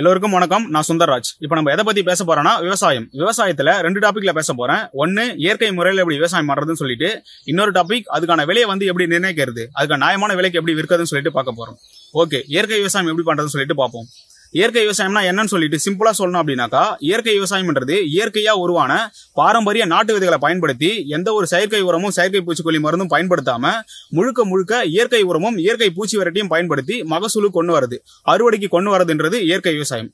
எல்லோருக்கும் வணக்கம் நான் சுந்தர்ராஜ் இப்போ நம்ம எதை பத்தி பேச போறோம்னா விவசாயம் விவசாயத்துல ரெண்டு டாபிக்ல பேச போறேன் ஒன்னு இயற்கை முறையில் எப்படி விவசாயம் பண்றதுன்னு சொல்லிட்டு இன்னொரு டாபிக் அதுக்கான விலையை வந்து எப்படி நிர்ணயிக்கிறது அதுக்கான நியாயமான விலைக்கு எப்படி விற்கிறதுன்னு சொல்லிட்டு பார்க்க போறோம் ஓகே இயற்கை விவசாயம் எப்படி பண்றதுன்னு சொல்லிட்டு பார்ப்போம் இயற்கை விவசாயம்னா என்னன்னு சொல்லிட்டு சிம்பிளா சொல்லணும் அப்படின்னாக்கா இயற்கை விவசாயம்ன்றது இயற்கையா உருவான பாரம்பரிய நாட்டு விதைகளை பயன்படுத்தி எந்த ஒரு செயற்கை உரமும் செயற்கை பூச்சிக்கொல்லி மருந்தும் பயன்படுத்தாம முழுக்க முழுக்க இயற்கை உரமும் இயற்கை பூச்சி விரட்டியும் பயன்படுத்தி மகசூலு கொண்டு வருது அறுவடைக்கு கொண்டு வரதுன்றது இயற்கை விவசாயம்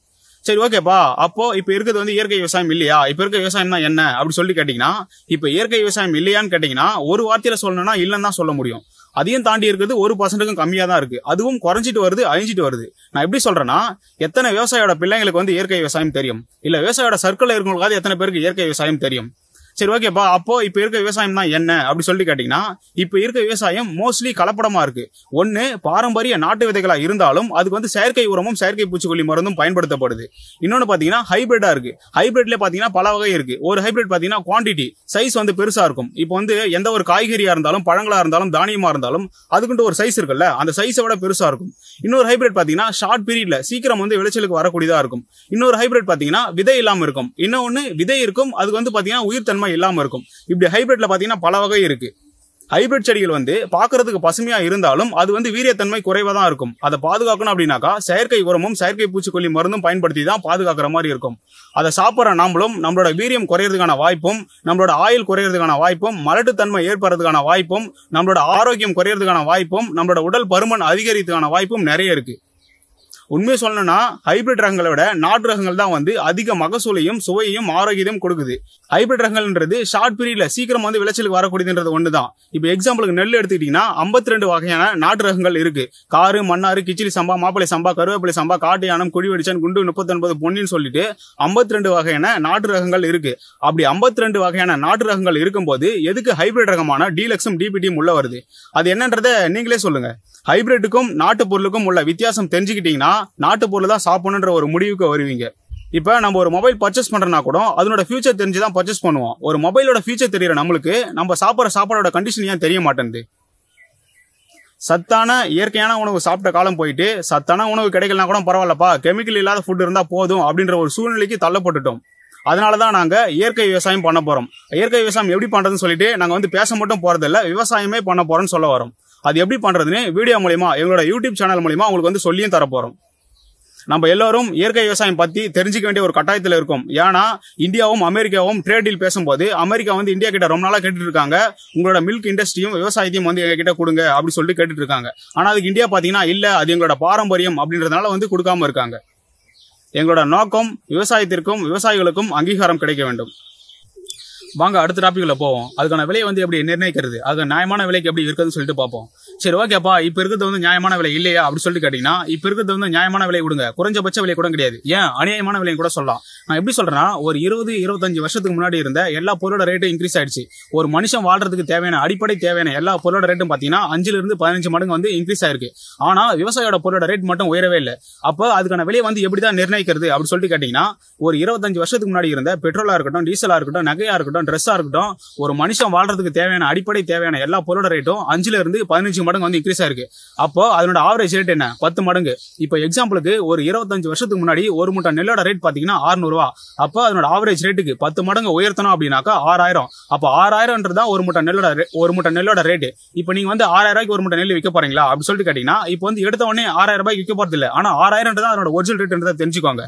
சரி ஓகேப்பா அப்போ இப்ப இருக்கிறது வந்து இயற்கை விவசாயம் இல்லையா இப்ப இருக்க விவசாயம் தான் என்ன அப்படி சொல்லி கேட்டீங்கன்னா இப்ப இயற்கை விவசாயம் இல்லையான்னு கேட்டீங்கன்னா ஒரு வார்த்தையில சொல்லணும்னா இல்லைன்னு தான் சொல்ல முடியும் அதையும் தாண்டி இருக்கிறது ஒரு பர்சன்ட்டுக்கும் கம்மியாக தான் இருக்கு அதுவும் குறைஞ்சிட்டு வருது அழிஞ்சிட்டு வருது நான் எப்படி சொல்றேன்னா எத்தனை விவசாயியோட பிள்ளைங்களுக்கு வந்து இயற்கை விவசாயம் தெரியும் இல்ல விவசாயியோட சர்க்கிளில் இருக்கிறவங்களுக்காவது எத்தனை பேருக்கு இயற்கை விவசாயம் தெரியும் சரி ஓகேப்பா அப்போ இப்ப இருக்க விவசாயம் தான் என்ன அப்படி சொல்லி கேட்டீங்கன்னா இப்ப இருக்க விவசாயம் மோஸ்ட்லி கலப்படமா இருக்கு ஒன்று பாரம்பரிய நாட்டு விதைகளா இருந்தாலும் அதுக்கு வந்து செயற்கை உரமும் செயற்கை பூச்சிக்கொல்லி மருந்தும் பயன்படுத்தப்படுது இன்னொன்னு பாத்தீங்கன்னா ஹைபிரிடா இருக்கு ஹைபிரிட்ல பாத்தீங்கன்னா பல வகை இருக்கு ஒரு ஹைபிரிட் பாத்தீங்கன்னா குவான்டிட்டி சைஸ் வந்து பெருசா இருக்கும் இப்போ வந்து எந்த ஒரு காய்கறியா இருந்தாலும் பழங்களா இருந்தாலும் தானியமா இருந்தாலும் அதுக்குன்ற ஒரு சைஸ் இருக்குல்ல அந்த சைஸை விட பெருசா இருக்கும் இன்னொரு ஹைபிரிட் பாத்தீங்கன்னா ஷார்ட் பீரியட்ல சீக்கிரம் வந்து விளைச்சலுக்கு வரக்கூடியதா இருக்கும் இன்னொரு ஹைபிரிட் பாத்தீங்கன்னா விதை இல்லாம இருக்கும் இன்னொன்னு விதை இருக்கும் அதுக்கு வந்து பாத்தீங்கன்னா உயிர் அதிகமாக இல்லாமல் இருக்கும் இப்படி ஹைபிரிட்ல பார்த்தீங்கன்னா பல வகை இருக்கு ஹைபிரிட் செடிகள் வந்து பார்க்கறதுக்கு பசுமையா இருந்தாலும் அது வந்து வீரியத்தன்மை குறைவாக தான் இருக்கும் அதை பாதுகாக்கணும் அப்படின்னாக்கா செயற்கை உரமும் செயற்கை பூச்சிக்கொல்லி மருந்தும் பயன்படுத்தி தான் பாதுகாக்கிற மாதிரி இருக்கும் அதை சாப்பிட்ற நாமளும் நம்மளோட வீரியம் குறையிறதுக்கான வாய்ப்பும் நம்மளோட ஆயில் குறையிறதுக்கான வாய்ப்பும் மலட்டுத்தன்மை ஏற்படுறதுக்கான வாய்ப்பும் நம்மளோட ஆரோக்கியம் குறையிறதுக்கான வாய்ப்பும் நம்மளோட உடல் பருமன் அதிகரித்துக்கான வாய்ப்பும் நிறைய இருக்கு உண்மையை சொல்லணும்னா ஹைபிரிட் ரகங்களை விட நாட்டு ரகங்கள் தான் வந்து அதிக மகசூலையும் சுவையையும் ஆரோக்கியத்தையும் கொடுக்குது ஹைபிரிட் ரகங்கள்ன்றது ஷார்ட் பீரியட்ல சீக்கிரம் வந்து விளைச்சலுக்கு வரக்கூடியதுன்றது ஒன்று தான் இப்போ எக்ஸாம்பிளுக்கு நெல் எடுத்துக்கிட்டிங்கன்னா ஐம்பத்தி ரெண்டு வகையான நாட்டு ரகங்கள் இருக்கு காரு மன்னாறு கிச்சிலி சம்பா மாப்பிளை சம்பா கருவேப்பிலை சம்பா காட்டு யானம் குழி வெடிச்சான் குண்டு முப்பத்தொன்பது பொன்னின்னு சொல்லிட்டு ஐம்பத்தி ரெண்டு வகையான நாட்டு ரகங்கள் இருக்கு அப்படி ஐம்பத்தி ரெண்டு வகையான நாட்டு ரகங்கள் இருக்கும்போது எதுக்கு ஹைபிரிட் ரகமான டீலக்ஸும் டிபிடியும் உள்ள வருது அது என்னன்றத நீங்களே சொல்லுங்க ஹைபிரிட்டுக்கும் நாட்டு பொருளுக்கும் உள்ள வித்தியாசம் தெரிஞ்சுக்கிட்டீங்கன்னா நாட்டு பொருள் தான் சாப்பிடணுன்ற ஒரு முடிவுக்கு வருவீங்க இப்போ நம்ம ஒரு மொபைல் பர்ச்சேஸ் பண்ணுறனா கூட அதனோட ஃபியூச்சர் தெரிஞ்சு தான் பர்ச்சேஸ் பண்ணுவோம் ஒரு மொபைலோட ஃபியூச்சர் தெரியிற நம்மளுக்கு நம்ம சாப்பிட்ற சாப்பாடோட கண்டிஷன் ஏன் தெரிய மாட்டேங்குது சத்தான இயற்கையான உணவு சாப்பிட்ட காலம் போயிட்டு சத்தான உணவு கிடைக்கலனா கூட பரவாயில்லப்பா கெமிக்கல் இல்லாத ஃபுட் இருந்தால் போதும் அப்படின்ற ஒரு சூழ்நிலைக்கு தள்ளப்பட்டுட்டோம் அதனால தான் நாங்கள் இயற்கை விவசாயம் பண்ண போகிறோம் இயற்கை விவசாயம் எப்படி பண்ணுறதுன்னு சொல்லிட்டு நாங்கள் வந்து பேச மட்டும் போகிறதில்ல விவசாயமே பண்ண போகிறோம்னு சொல்ல வரோம் அது எப்படி பண்ணுறதுன்னு வீடியோ மூலியமா எங்களோட யூடியூப் சேனல் மூலியமா உங்களுக்கு வந்து சொல்லியும் தரப்போகிறோம் நம்ம எல்லாரும் இயற்கை விவசாயம் பத்தி தெரிஞ்சுக்க வேண்டிய ஒரு கட்டாயத்தில் இருக்கும் ஏன்னா இந்தியாவும் அமெரிக்காவும் ட்ரேடில் பேசும்போது அமெரிக்கா வந்து இந்தியா கிட்ட ரொம்ப நாளா கேட்டுட்டு இருக்காங்க உங்களோட மில்க் இண்டஸ்ட்ரியும் விவசாயத்தையும் வந்து எங்க கிட்ட கொடுங்க அப்படின்னு சொல்லிட்டு கேட்டுட்டு இருக்காங்க ஆனா அதுக்கு இந்தியா பாத்தீங்கன்னா இல்ல அது எங்களோட பாரம்பரியம் அப்படின்றதுனால வந்து கொடுக்காம இருக்காங்க எங்களோட நோக்கம் விவசாயத்திற்கும் விவசாயிகளுக்கும் அங்கீகாரம் கிடைக்க வேண்டும் வாங்க அடுத்த டாபிக்ல போவோம் அதுக்கான விலையை வந்து எப்படி நிர்ணயிக்கிறது அது நியாயமான விலைக்கு எப்படி இருக்குதுன்னு சொல்லிட்டு பார்ப்போம் சரி ஓகேப்பா இப்ப இருக்கிறது வந்து நியாயமான விலை இல்லையா அப்படின்னு சொல்லிட்டு கேட்டீங்கன்னா இப்ப இருக்கிறது வந்து நியாயமான விலை கொடுங்க குறைஞ்சபட்ச விலை கூட கிடையாது ஏன் அநியாயமான விலையும் கூட சொல்லலாம் நான் எப்படி சொல்றேன்னா ஒரு இருபது இருபத்தஞ்சு வருஷத்துக்கு முன்னாடி இருந்த எல்லா பொருளோட ரேட்டும் இன்க்ரீஸ் ஆயிடுச்சு ஒரு மனுஷன் வாழ்றதுக்கு தேவையான அடிப்படை தேவையான எல்லா பொருளோட ரேட்டும் பாத்தீங்கன்னா அஞ்சுல இருந்து பதினஞ்சு மடங்கு வந்து இன்க்ரீஸ் ஆயிருக்கு ஆனா விவசாயியோட பொருளோட ரேட் மட்டும் உயரவே இல்லை அப்ப அதுக்கான விலையை வந்து எப்படிதான் நிர்ணயிக்கிறது அப்படின்னு சொல்லிட்டு கேட்டீங்கன்னா ஒரு இருபத்தஞ்சு வருஷத்துக்கு முன்னாடி இருந்த பெட்ரோலா இருக்கட்டும் டீசலா இருக்கட்டும் நகையா இருக்கட்டும் ட்ரெஸ்ஸா இருக்கட்டும் ஒரு மனுஷன் வாழ்றதுக்கு தேவையான அடிப்படை தேவையான எல்லா பொருளோட ரேட்டும் அஞ்சுல இருந்து பதினஞ்சு மடங்கு வந்து இன்க்ரீஸ் ஆயிருக்கு அப்போ அதனோட ஆவரேஜ் ரேட் என்ன பத்து மடங்கு இப்போ எக்ஸாம்பிளுக்கு ஒரு இருபத்தஞ்சு வருஷத்துக்கு முன்னாடி ஒரு மூட்டை நெல்லோட ரேட் பாத்தீங்கன்னா அறுநூறுவா அப்போ அதனோட ஆவரேஜ் ரேட்டுக்கு பத்து மடங்கு உயர்த்தணும் அப்படின்னாக்கா ஆறாயிரம் அப்போ ஆறாயிரம்ன்றது தான் ஒரு மூட்டை நெல்லோட ஒரு மூட்டை நெல்லோட ரேட்டு இப்போ நீங்க வந்து ஆறாயிரம் ரூபாய்க்கு ஒரு மூட்டை நெல் விற்க போறீங்களா அப்படின்னு சொல்லிட்டு கேட்டீங்கன்னா இப்போ வந்து எடுத்த உடனே ஆறாயிரம் ரூபாய்க்கு விற்க போறது இல்லை ஆனால் ஆறாயிரம்ன்றது அதனோட ஒரிஜினல் ரேட்ன்றதை தெரிஞ்சுக்கோங்க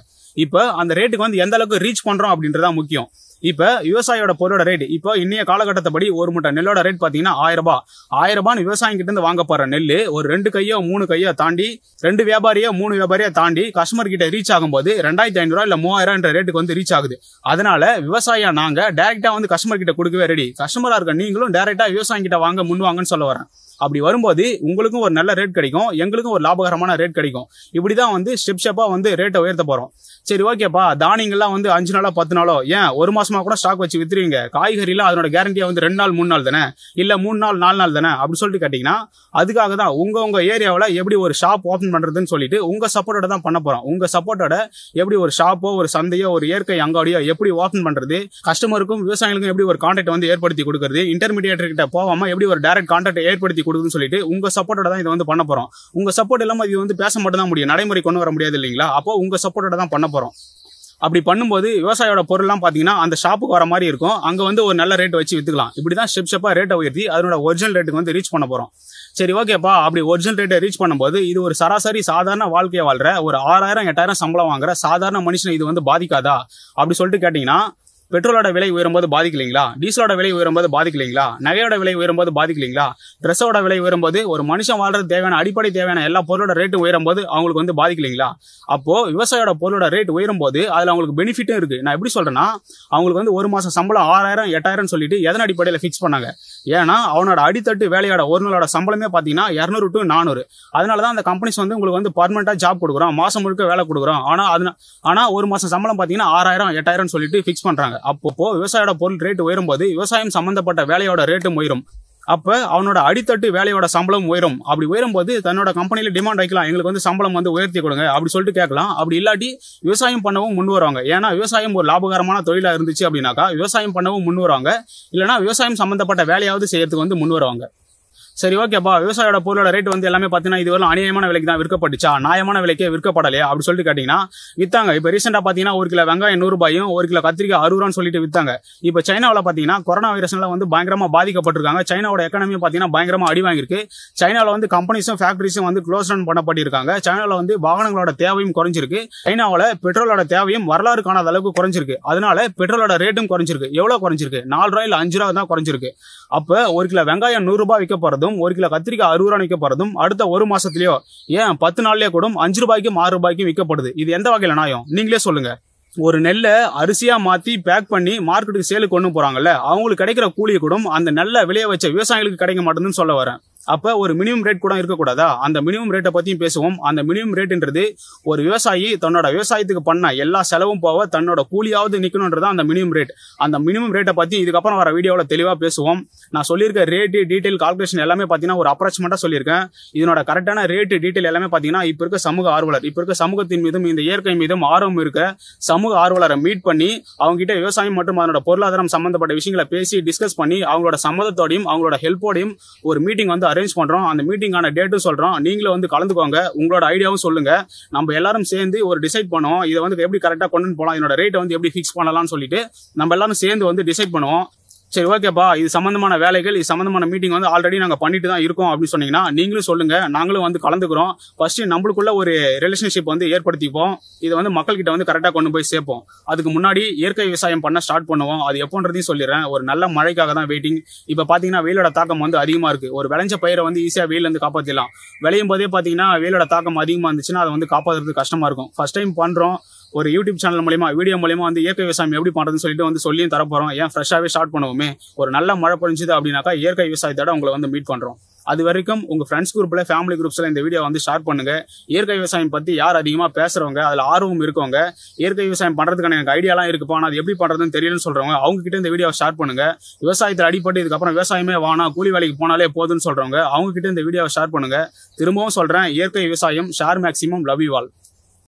இப்போ அந்த ரேட்டுக்கு வந்து எந்த அளவுக்கு ரீச் பண்றோம் அப்படின்றதா முக்கியம் இப்ப விவசாயியோட பொருளோட ரேட் இப்போ இன்னைய காலகட்டத்தை படி ஒரு மூட்டை நெல்லோட ரேட் பாத்தீங்கன்னா ஆயிரம் ரூபாய் ஆயிரம் ரூபாய் விவசாயம் கிட்ட இருந்து வாங்க போற நெல் ஒரு ரெண்டு கையோ மூணு கையோ தாண்டி ரெண்டு வியாபாரியோ மூணு வியாபாரியோ தாண்டி கஸ்டமர் கிட்ட ரீச் ஆகும்போது ரெண்டாயிரத்தி ஐநூறு இல்ல மூவாயிரம் ரேட்டுக்கு வந்து ரீச் ஆகுது அதனால விவசாயம் நாங்க டைரக்டா வந்து கஸ்டமர் கிட்ட கொடுக்கவே ரெடி கஸ்டமரா இருக்க நீங்களும் டைரக்டா விவசாயம் கிட்ட வாங்க முன் வாங்கன்னு சொல்ல வரேன் அப்படி வரும்போது உங்களுக்கும் ஒரு நல்ல ரேட் கிடைக்கும் எங்களுக்கும் ஒரு லாபகரமான ரேட் கிடைக்கும் இப்படி தான் வந்து ஸ்டெப் ஸ்டெப்பாக வந்து ரேட்டை உயர்த்த போகிறோம் சரி ஓகேப்பா தானியங்கள்லாம் வந்து அஞ்சு நாளோ பத்து நாளோ ஏன் ஒரு மாசமாக கூட ஸ்டாக் வச்சு வித்துருவீங்க காய்கறிலாம் அதனோட கேரண்டியாக வந்து ரெண்டு நாள் மூணு நாள் தானே இல்லை மூணு நாள் நாலு நாள் தானே அப்படின்னு சொல்லிட்டு கேட்டிங்கன்னா அதுக்காக தான் உங்கள் உங்கள் ஏரியாவில் எப்படி ஒரு ஷாப் ஓப்பன் பண்ணுறதுன்னு சொல்லிட்டு உங்கள் சப்போர்ட்டோட தான் பண்ண போகிறோம் உங்கள் சப்போர்ட்டோட எப்படி ஒரு ஷாப்போ ஒரு சந்தையோ ஒரு இயற்கை அங்காடியோ எப்படி ஓப்பன் பண்ணுறது கஸ்டமருக்கும் விவசாயிகளுக்கும் எப்படி ஒரு கான்டாக்ட் வந்து ஏற்படுத்தி கொடுக்குறது இன்டர்மீடியேட்டர் கிட்ட போகாமல் எப்படி ஒரு டேரக்ட் கான்டாக்ட் ஏற்படுத்தி கொடுக்குதுன்னு சொல்லிட்டு உங்க சப்போர்ட்டோட தான் இதை வந்து பண்ண போறோம் உங்க சப்போர்ட் இல்லாம இது வந்து பேச மட்டும் தான் முடியும் நடைமுறை கொண்டு வர முடியாது இல்லைங்களா அப்போ உங்க சப்போர்ட்டோட தான் பண்ண போறோம் அப்படி பண்ணும்போது விவசாயியோட பொருள்லாம் பாத்தீங்கன்னா அந்த ஷாப்புக்கு வர மாதிரி இருக்கும் அங்கே வந்து ஒரு நல்ல ரேட் வச்சு விற்றுக்கலாம் இப்படி தான் ஸ்டெப் ஸ்டெப்பா ரேட்டை உயர்த்தி அதனோட ஒரிஜினல் ரேட்டுக்கு வந்து ரீச் பண்ண போகிறோம் சரி ஓகேப்பா அப்படி ஒரிஜினல் ரேட்டை ரீச் பண்ணும்போது இது ஒரு சராசரி சாதாரண வாழ்க்கையை வாழ்கிற ஒரு ஆறாயிரம் எட்டாயிரம் சம்பளம் வாங்குற சாதாரண மனுஷன் இது வந்து பாதிக்காதா அப்படி சொல்லிட்டு கேட்டீங்கன்னா பெட்ரோலோட விலை உயரும்போது பாதிக்கலைங்களா டீசலோட விலை உயரும்போது பாதிக்கலைங்களா நகையோட விலை உயரும்போது பாதிக்கலைங்களா ட்ரெஸ்ஸோட விலை உயரும்போது ஒரு மனுஷன் வாழ்றது தேவையான அடிப்படை தேவையான எல்லா பொருளோட ரேட்டு உயரும்போது அவங்களுக்கு வந்து பாதிக்கலைங்களா அப்போ விவசாயோட பொருளோட ரேட் உயரும்போது அதில் அவங்களுக்கு பெனிஃபிட்டும் இருக்கு நான் எப்படி சொல்றேன்னா அவங்களுக்கு வந்து ஒரு மாசம் சம்பளம் ஆறாயிரம் எட்டாயிரம் சொல்லிட்டு எதன் அடிப்படையில் ஃபிக்ஸ் பண்ணாங்க ஏன்னா அவனோட அடித்தட்டு வேலையோட ஒரு நாளோட சம்பளமே பார்த்தீங்கன்னா இரநூறு டு நானூறு அதனால தான் அந்த கம்பெனிஸ் வந்து உங்களுக்கு வந்து பர்மனெண்ட்டாக ஜாப் கொடுக்குறோம் மாதம் முழுக்க வேலை கொடுக்குறோம் ஆனால் அது ஆனால் ஒரு மாதம் சம்பளம் பார்த்தீங்கன்னா ஆறாயிரம் எட்டாயிரம் சொல்லிட்டு ஃபிக்ஸ் பண்ணுறாங்க அப்போ விவசாயோட பொருள் ரேட்டு உயரும் போது விவசாயம் சம்பந்தப்பட்ட வேலையோட ரேட்டும் உயரும் அப்போ அவனோட அடித்தட்டு வேலையோட சம்பளம் உயரும் அப்படி உயரும் போது தன்னோட கம்பெனியில் டிமாண்ட் வைக்கலாம் எங்களுக்கு வந்து சம்பளம் வந்து உயர்த்தி கொடுங்க அப்படி சொல்லிட்டு கேட்கலாம் அப்படி இல்லாட்டி விவசாயம் பண்ணவும் முன் வருவாங்க ஏன்னா விவசாயம் ஒரு லாபகரமான தொழிலாக இருந்துச்சு அப்படின்னாக்கா விவசாயம் பண்ணவும் முன் வருவாங்க இல்லைனா விவசாயம் சம்மந்தப்பட்ட வேலையாவது செய்யறதுக்கு வந்து முன் வருவாங்க சரி ஓகேப்பா விவசாயோட பொருளோட ரேட் வந்து எல்லாமே பார்த்தீங்கன்னா இதுவரை அநியாயமான விலைக்கு தான் விற்கப்பட்டுச்சா நியாயமான விலைக்கே விற்கப்படலையே அப்படின்னு சொல்லிட்டு கேட்டிங்கன்னா வித்தாங்க இப்போ ரீசெண்டாக பார்த்தீங்கன்னா ஒரு கிலோ வெங்காயம் நூறுபாயும் ஒரு கிலோ கத்திரிக்காய் அறுபது சொல்லிட்டு வித்தாங்க இப்போ சைனாவில் பார்த்தீங்கன்னா கொரோனா வைரஸ்னால வந்து பயங்கரமாக பாதிக்கப்பட்டிருக்காங்க சைனாவோட எக்கனமியும் பார்த்தீங்கன்னா பயங்கரமாக அடி வாங்கியிருக்கு சைனாவில் வந்து கம்பெனிஸும் ஃபேக்டரிஸும் வந்து க்ளோஸ் டவுன் பண்ணப்பட்டிருக்காங்க சைனாவில் வந்து வாகனங்களோட தேவையும் குறைஞ்சிருக்கு சைனாவில் பெட்ரோலோட தேவையும் வரலாறு காணாத அளவுக்கு குறைஞ்சிருக்கு அதனால பெட்ரோலோட ரேட்டும் குறைஞ்சிருக்கு எவ்வளோ குறைஞ்சிருக்கு நாலு ரூபாயில் அஞ்சு ரூபா தான் குறைஞ்சிருக்கு அப்போ ஒரு கிலோ வெங்காயம் நூறுரூபா விற்க போகிறதும் போறதும் ஒரு கிலோ கத்திரிக்காய் அறுபது ரூபாய் விற்க அடுத்த ஒரு மாசத்துலயோ ஏன் பத்து நாள்லயே கூட அஞ்சு ரூபாய்க்கும் ஆறு ரூபாய்க்கும் விற்கப்படுது இது எந்த வகையில நாயம் நீங்களே சொல்லுங்க ஒரு நெல்லை அரிசியா மாத்தி பேக் பண்ணி மார்க்கெட்டுக்கு சேலுக்கு கொண்டு போறாங்கல்ல அவங்களுக்கு கிடைக்கிற கூலியை கூட அந்த நெல்லை விளைய வச்ச விவசாயிகளுக்கு கிடைக்க மாட்டேங்குதுன்னு சொல்ல வரேன் அப்ப ஒரு மினிமம் ரேட் கூட இருக்கக்கூடாதா அந்த மினிமம் ரேட்டை பத்தியும் பேசுவோம் அந்த மினிமம் ரேட்ன்றது ஒரு விவசாயி தன்னோட விவசாயத்துக்கு பண்ண எல்லா செலவும் போக தன்னோட கூலியாவது நிக்கணும்ன்றதா அந்த மினிமம் ரேட் அந்த மினிமம் ரேட்டை பத்தி இதுக்கப்புறம் வர வீடியோவில் தெளிவா பேசுவோம் நான் சொல்லியிருக்க ரேட்டு டீட்டெயில் கால்குலேஷன் எல்லாமே பாத்தீங்கன்னா ஒரு அப்ராச்மெண்டா சொல்லியிருக்கேன் இதனோட கரெக்டான ரேட்டு டீட்டெயில் எல்லாமே பாத்தீங்கன்னா இப்ப இருக்க சமூக ஆர்வலர் இப்ப இருக்க சமூகத்தின் மீதும் இந்த இயற்கை மீதும் ஆர்வம் இருக்க சமூக ஆர்வலரை மீட் பண்ணி அவங்க கிட்ட விவசாயம் மற்றும் அதனோட பொருளாதாரம் சம்பந்தப்பட்ட விஷயங்களை பேசி டிஸ்கஸ் பண்ணி அவங்களோட சம்மதத்தோடையும் அவங்களோட ஹெல்ப்போடையும் ஒரு மீட்டிங் வந்து அரேஞ்ச் பண்ணுறோம் அந்த மீட்டிங்கான டேட்டும் சொல்கிறோம் நீங்களும் வந்து கலந்துக்கோங்க உங்களோட ஐடியாவும் சொல்லுங்கள் நம்ம எல்லாரும் சேர்ந்து ஒரு டிசைட் பண்ணுவோம் இதை வந்து எப்படி கரெக்டாக கொண்டு போகலாம் என்னோட ரேட்டை வந்து எப்படி ஃபிக்ஸ் பண்ணலாம்னு சொல்லிட்டு நம்ம எல்லாரும் சேர்ந்து வந்து டிசைட் பண்ணுவோம் சரி ஓகேப்பா இது சம்மந்தமான வேலைகள் இது சம்மந்தமான மீட்டிங் வந்து ஆல்ரெடி நாங்கள் பண்ணிட்டு தான் இருக்கோம் அப்படின்னு சொன்னீங்கன்னா நீங்களும் சொல்லுங்கள் நாங்களும் வந்து கலந்துக்கிறோம் ஃபர்ஸ்ட் நம்மளுக்குள்ள ஒரு ரிலேஷன்ஷிப் வந்து ஏற்படுத்திப்போம் இதை வந்து மக்கள்கிட்ட வந்து கரெக்டாக கொண்டு போய் சேர்ப்போம் அதுக்கு முன்னாடி இயற்கை விவசாயம் பண்ண ஸ்டார்ட் பண்ணுவோம் அது எப்போன்றதையும் சொல்லிடுறேன் ஒரு நல்ல மழைக்காக தான் வெயிட்டிங் இப்போ பார்த்தீங்கன்னா வெயிலோட தாக்கம் வந்து அதிகமாக இருக்குது ஒரு விளைஞ்ச பயிரை வந்து ஈஸியாக வெயிலேருந்து காப்பாற்றிடலாம் விளையும் போதே பார்த்தீங்கன்னா வெயிலோட தாக்கம் அதிகமாக இருந்துச்சுன்னா அதை வந்து காப்பாற்றுறது கஷ்டமாக இருக்கும் ஃபர்ஸ்ட் டைம் பண்ணுறோம் ஒரு யூடியூப் சேனல் மூலியமா வீடியோ மூலியமா வந்து இயற்கை விவசாயம் எப்படி பண்றதுன்னு சொல்லிட்டு வந்து சொல்லியும் தரப்போறோம் ஏன் ஃப்ரெஷ்ஷாகவே ஸ்டார்ட் பண்ணுவோமே ஒரு நல்ல மழை பொழிஞ்சுது அப்படின்னாக்கா இயற்கை விவசாயத்தோட உங்களை வந்து மீட் பண்றோம் அது வரைக்கும் உங்க ஃப்ரெண்ட்ஸ் குரூப்ல ஃபேமிலி குரூப்ஸ்ல இந்த வீடியோ வந்து ஷேர் பண்ணுங்க இயற்கை விவசாயம் பத்தி யார் அதிகமா பேசுறவங்க அதுல ஆர்வம் இருக்கவங்க இயற்கை விவசாயம் பண்றதுக்கான எனக்கு ஐடியாலாம் இருக்குப்பா ஆனால் அது எப்படி பண்றதுன்னு தெரியலன்னு சொல்றவங்க அவங்க கிட்ட இந்த வீடியோ ஷேர் பண்ணுங்க விவசாயத்தில் அடிப்பட்டு இதுக்கப்புறம் விவசாயமே வானா கூலி வேலைக்கு போனாலே போதும்னு சொல்றவங்க அவங்க கிட்ட இந்த வீடியோவை ஷேர் பண்ணுங்க திரும்பவும் சொல்றேன் இயற்கை விவசாயம் share maximum love you all